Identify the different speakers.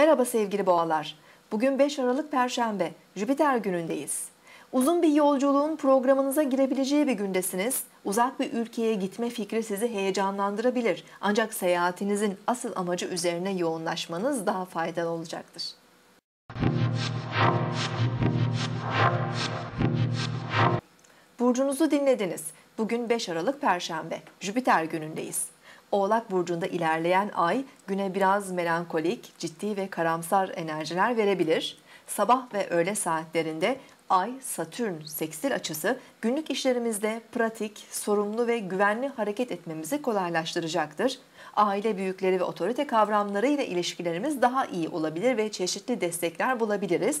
Speaker 1: Merhaba sevgili boğalar. Bugün 5 Aralık Perşembe, Jüpiter günündeyiz. Uzun bir yolculuğun programınıza girebileceği bir gündesiniz. Uzak bir ülkeye gitme fikri sizi heyecanlandırabilir. Ancak seyahatinizin asıl amacı üzerine yoğunlaşmanız daha faydalı olacaktır. Burcunuzu dinlediniz. Bugün 5 Aralık Perşembe, Jüpiter günündeyiz. Oğlak burcunda ilerleyen ay güne biraz melankolik, ciddi ve karamsar enerjiler verebilir. Sabah ve öğle saatlerinde Ay, Satürn, seksil açısı günlük işlerimizde pratik, sorumlu ve güvenli hareket etmemizi kolaylaştıracaktır. Aile büyükleri ve otorite kavramları ile ilişkilerimiz daha iyi olabilir ve çeşitli destekler bulabiliriz.